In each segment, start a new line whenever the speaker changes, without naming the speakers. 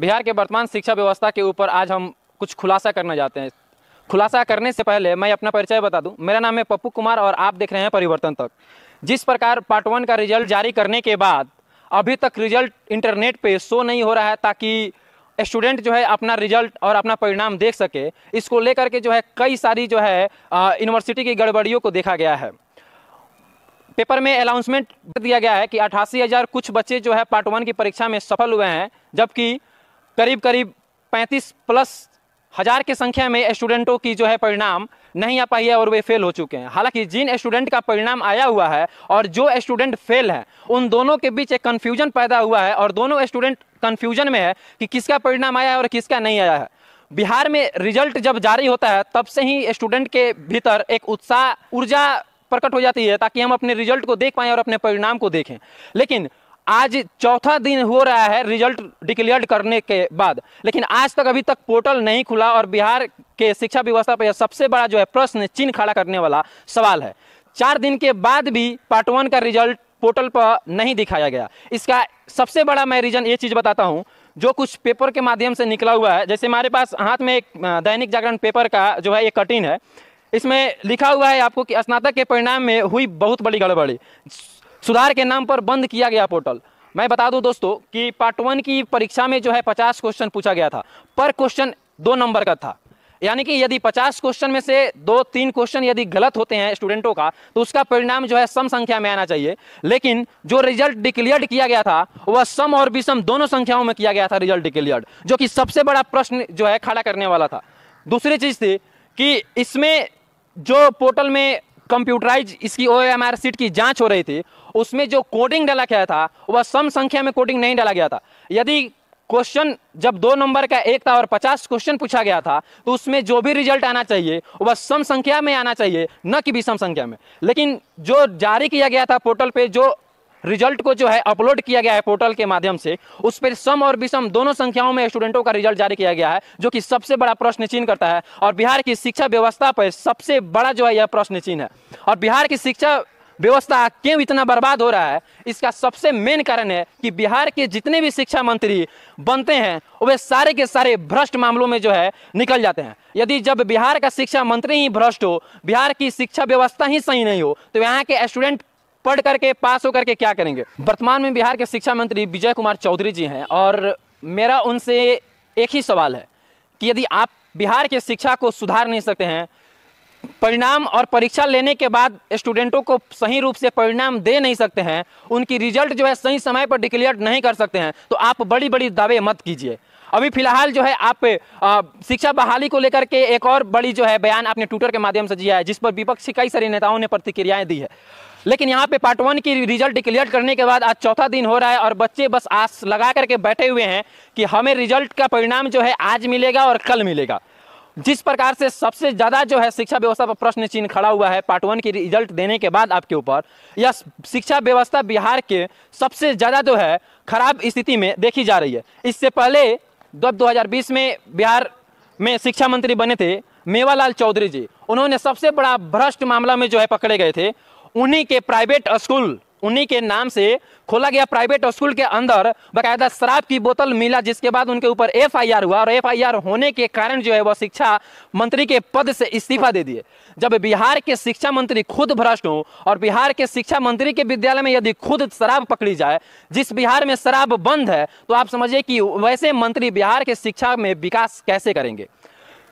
बिहार के वर्तमान शिक्षा व्यवस्था के ऊपर आज हम कुछ खुलासा करने जाते हैं खुलासा करने से पहले मैं अपना परिचय बता दूं मेरा नाम है पप्पू कुमार और आप देख रहे हैं परिवर्तन तक जिस प्रकार पार्ट वन का रिजल्ट जारी करने के बाद अभी तक रिजल्ट इंटरनेट पे शो नहीं हो रहा है ताकि स्टूडेंट जो है अपना रिजल्ट और अपना परिणाम देख सके इसको लेकर के जो है कई सारी जो है यूनिवर्सिटी की गड़बड़ियों को देखा गया है पेपर में अनाउंसमेंट दिया गया है कि अठासी हज़ार कुछ बच्चे जो है पार्ट वन की परीक्षा में सफल हुए हैं जबकि करीब करीब 35 प्लस हज़ार की संख्या में स्टूडेंटों की जो है परिणाम नहीं आ पाई है और वे फेल हो चुके हैं हालांकि जिन स्टूडेंट का परिणाम आया हुआ है और जो स्टूडेंट फेल है उन दोनों के बीच एक कन्फ्यूजन पैदा हुआ है और दोनों स्टूडेंट कन्फ्यूजन में है कि किसका परिणाम आया है और किसका नहीं आया है बिहार में रिजल्ट जब जारी होता है तब से ही स्टूडेंट के भीतर एक उत्साह ऊर्जा प्रकट हो जाती है ताकि हम अपने रिजल्ट को देख पाएँ और अपने परिणाम को देखें लेकिन आज चौथा दिन हो रहा है रिजल्ट डिक्लेयर करने के बाद लेकिन आज तक अभी तक पोर्टल नहीं खुला और बिहार के शिक्षा व्यवस्था पर यह सबसे बड़ा जो है प्रश्न चिन्ह खड़ा करने वाला सवाल है चार दिन के बाद भी पार्ट वन का रिजल्ट पोर्टल पर नहीं दिखाया गया इसका सबसे बड़ा मैं रीज़न ये चीज़ बताता हूँ जो कुछ पेपर के माध्यम से निकला हुआ है जैसे हमारे पास हाथ में एक दैनिक जागरण पेपर का जो है एक कटिन है इसमें लिखा हुआ है आपको कि स्नातक के परिणाम में हुई बहुत बड़ी गड़बड़ी सुधार के नाम पर बंद किया गया पोर्टल मैं बता दूं दोस्तों कि पार्ट वन की परीक्षा में जो है पचास क्वेश्चन पूछा गया था पर क्वेश्चन दो नंबर का था यानी कि यदि 50 क्वेश्चन में से दो तीन क्वेश्चन यदि गलत होते हैं स्टूडेंटों का तो उसका परिणाम जो है सम संख्या में आना चाहिए लेकिन जो रिजल्ट डिक्लेयर्ड किया गया था वह सम और विषम दोनों संख्याओं में किया गया था रिजल्ट डिक्लेयर्ड जो कि सबसे बड़ा प्रश्न जो है खड़ा करने वाला था दूसरी चीज थी कि इसमें जो पोर्टल में कंप्यूटराइज इसकी ओ एम आर सीट की जांच हो रही थी उसमें जो कोडिंग डाला गया था वह सम संख्या में कोडिंग नहीं डाला गया था यदि क्वेश्चन जब दो नंबर का एक था और पचास क्वेश्चन पूछा गया था तो उसमें जो भी रिजल्ट आना चाहिए वह सम संख्या में आना चाहिए न कि विषम संख्या में लेकिन जो जारी किया गया था पोर्टल पे जो रिजल्ट को जो है अपलोड किया गया है पोर्टल के माध्यम से उस पर सम और विषम दोनों संख्याओं में स्टूडेंटों का रिजल्ट जारी किया गया है जो कि सबसे बड़ा प्रश्न चिन्ह करता है और बिहार की शिक्षा व्यवस्था पर सबसे बड़ा जो है यह प्रश्न चिन्ह है और बिहार की शिक्षा व्यवस्था क्यों इतना बर्बाद हो रहा है इसका सबसे मेन कारण है कि बिहार के जितने भी शिक्षा मंत्री बनते हैं वे सारे के सारे भ्रष्ट मामलों में जो है निकल जाते हैं यदि जब बिहार का शिक्षा मंत्री ही भ्रष्ट हो बिहार की शिक्षा व्यवस्था ही सही नहीं हो तो यहाँ के स्टूडेंट पढ़ करके पास होकर के क्या करेंगे वर्तमान में बिहार के शिक्षा मंत्री विजय कुमार चौधरी जी हैं और मेरा उनसे एक ही सवाल है कि यदि आप बिहार के शिक्षा को सुधार नहीं सकते हैं परिणाम और परीक्षा लेने के बाद स्टूडेंटों को सही रूप से परिणाम दे नहीं सकते हैं उनकी रिजल्ट जो है सही समय पर डिक्लेयर नहीं कर सकते हैं तो आप बड़ी बड़ी दावे मत कीजिए अभी फिलहाल जो है आप शिक्षा बहाली को लेकर के एक और बड़ी जो है बयान आपने ट्विटर के माध्यम से दिया है जिस पर विपक्ष के कई सारे नेताओं ने प्रतिक्रियाएं दी है लेकिन यहाँ पे पार्ट वन की रिजल्ट डिक्लेयर करने के बाद आज चौथा दिन हो रहा है और बच्चे बस आस लगा करके बैठे हुए हैं कि हमें रिजल्ट का परिणाम जो है आज मिलेगा और कल मिलेगा जिस प्रकार से सबसे ज़्यादा जो है शिक्षा व्यवस्था पर प्रश्न चिन्ह खड़ा हुआ है पार्ट वन की रिजल्ट देने के बाद आपके ऊपर यह शिक्षा व्यवस्था बिहार के सबसे ज़्यादा जो है खराब स्थिति में देखी जा रही है इससे पहले जब 2020 में बिहार में शिक्षा मंत्री बने थे मेवालाल चौधरी जी उन्होंने सबसे बड़ा भ्रष्ट मामला में जो है पकड़े गए थे उन्हीं के प्राइवेट स्कूल उन्हीं के नाम से खोला गया प्राइवेट स्कूल के अंदर बकायदा शराब की बोतल मिला जिसके बाद उनके ऊपर एफआईआर हुआ और एफआईआर होने के कारण जो है वह शिक्षा मंत्री के पद से इस्तीफा दे दिए जब बिहार के शिक्षा मंत्री खुद भ्रष्ट हो और बिहार के शिक्षा मंत्री के विद्यालय में यदि खुद शराब पकड़ी जाए जिस बिहार में शराब बंद है तो आप समझिए कि वैसे मंत्री बिहार के शिक्षा में विकास कैसे करेंगे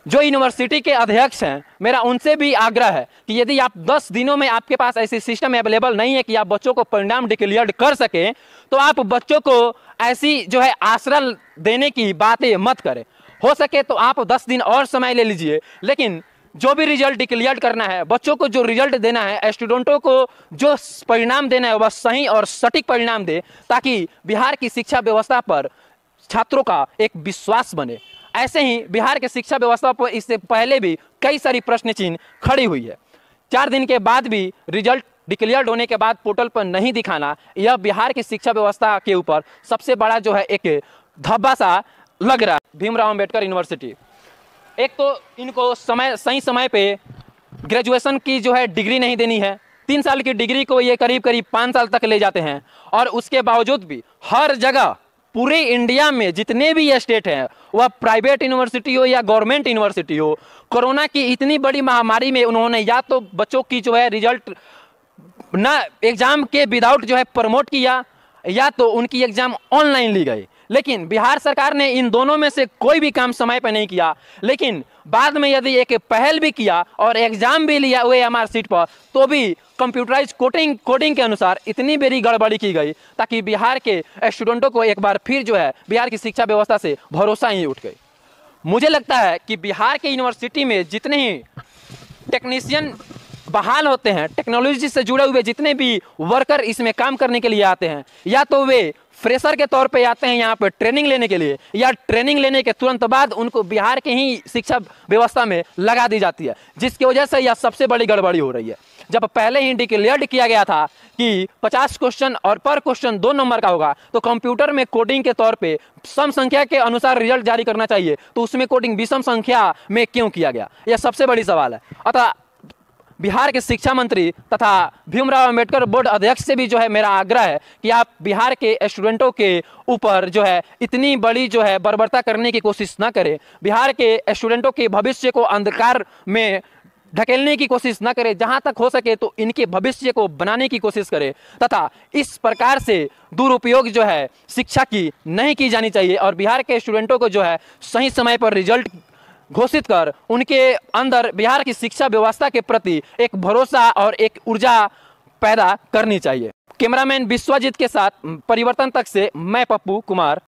जो यूनिवर्सिटी के अध्यक्ष हैं मेरा उनसे भी आग्रह है कि यदि आप 10 दिनों में आपके पास ऐसी सिस्टम अवेलेबल नहीं है कि आप बच्चों को परिणाम डिक्लेयर कर सकें तो आप बच्चों को ऐसी जो है आश्रय देने की बातें मत करें हो सके तो आप दस दिन और समय ले लीजिए लेकिन जो भी रिजल्ट डिक्लेयर करना है बच्चों को जो रिजल्ट देना है स्टूडेंटों को जो परिणाम देना है वह सही और सटीक परिणाम दे ताकि बिहार की शिक्षा व्यवस्था पर छात्रों का एक विश्वास बने ऐसे ही बिहार के शिक्षा व्यवस्था पर इससे पहले भी कई सारी प्रश्न चिन्ह खड़ी हुई है चार दिन के बाद भी रिजल्ट डिक्लेयर्ड होने के बाद पोर्टल पर नहीं दिखाना यह बिहार की शिक्षा व्यवस्था के ऊपर सबसे बड़ा जो है एक धब्बा सा लग रहा है भीमराव अम्बेडकर यूनिवर्सिटी एक तो इनको समय सही समय पे ग्रेजुएशन की जो है डिग्री नहीं देनी है तीन साल की डिग्री को ये करीब करीब पाँच साल तक ले जाते हैं और उसके बावजूद भी हर जगह पूरे इंडिया में जितने भी स्टेट हैं वह प्राइवेट यूनिवर्सिटी हो या गवर्नमेंट यूनिवर्सिटी हो कोरोना की इतनी बड़ी महामारी में उन्होंने या तो बच्चों की जो है रिजल्ट ना एग्ज़ाम के विदाउट जो है प्रमोट किया या तो उनकी एग्ज़ाम ऑनलाइन ली गई लेकिन बिहार सरकार ने इन दोनों में से कोई भी काम समय पर नहीं किया लेकिन बाद में यदि एक पहल भी किया और एग्जाम भी लिया हुए एम सीट पर तो भी कंप्यूटराइज कोटिंग कोडिंग के अनुसार इतनी बेरी गड़बड़ी की गई ताकि बिहार के स्टूडेंटों को एक बार फिर जो है बिहार की शिक्षा व्यवस्था से भरोसा ही उठ गई मुझे लगता है कि बिहार के यूनिवर्सिटी में जितने ही टेक्नीशियन बहाल होते हैं टेक्नोलॉजी से जुड़े हुए जितने भी वर्कर इसमें काम करने के लिए आते हैं या तो वे फ्रेशर के तौर पे आते हैं यहाँ पे ट्रेनिंग लेने के लिए या ट्रेनिंग लेने के तुरंत बाद उनको बिहार के ही शिक्षा व्यवस्था में लगा दी जाती है जिसकी वजह से यह सबसे बड़ी गड़बड़ी हो रही है जब पहले ही डिक्लेयर्ड किया गया था कि 50 क्वेश्चन और पर क्वेश्चन दो नंबर का होगा तो कंप्यूटर में कोडिंग के तौर पे सम संख्या के अनुसार रिजल्ट जारी करना चाहिए तो उसमें कोडिंग विषम संख्या में क्यों किया गया यह सबसे बड़ी सवाल है अतः बिहार के शिक्षा मंत्री तथा भीमराव अम्बेडकर बोर्ड अध्यक्ष से भी जो है मेरा आग्रह है कि आप बिहार के स्टूडेंटों के ऊपर जो है इतनी बड़ी जो है बर्बरता करने की कोशिश ना करें बिहार के स्टूडेंटों के भविष्य को अंधकार में ढकेलने की कोशिश ना करें जहां तक हो सके तो इनके भविष्य को बनाने की कोशिश करें तथा इस प्रकार से दुरुपयोग जो है शिक्षा की नहीं की जानी चाहिए और बिहार के स्टूडेंटों को जो है सही समय पर रिजल्ट घोषित कर उनके अंदर बिहार की शिक्षा व्यवस्था के प्रति एक भरोसा और एक ऊर्जा पैदा करनी चाहिए कैमरामैन विश्वजीत के साथ परिवर्तन तक से मैं पप्पू कुमार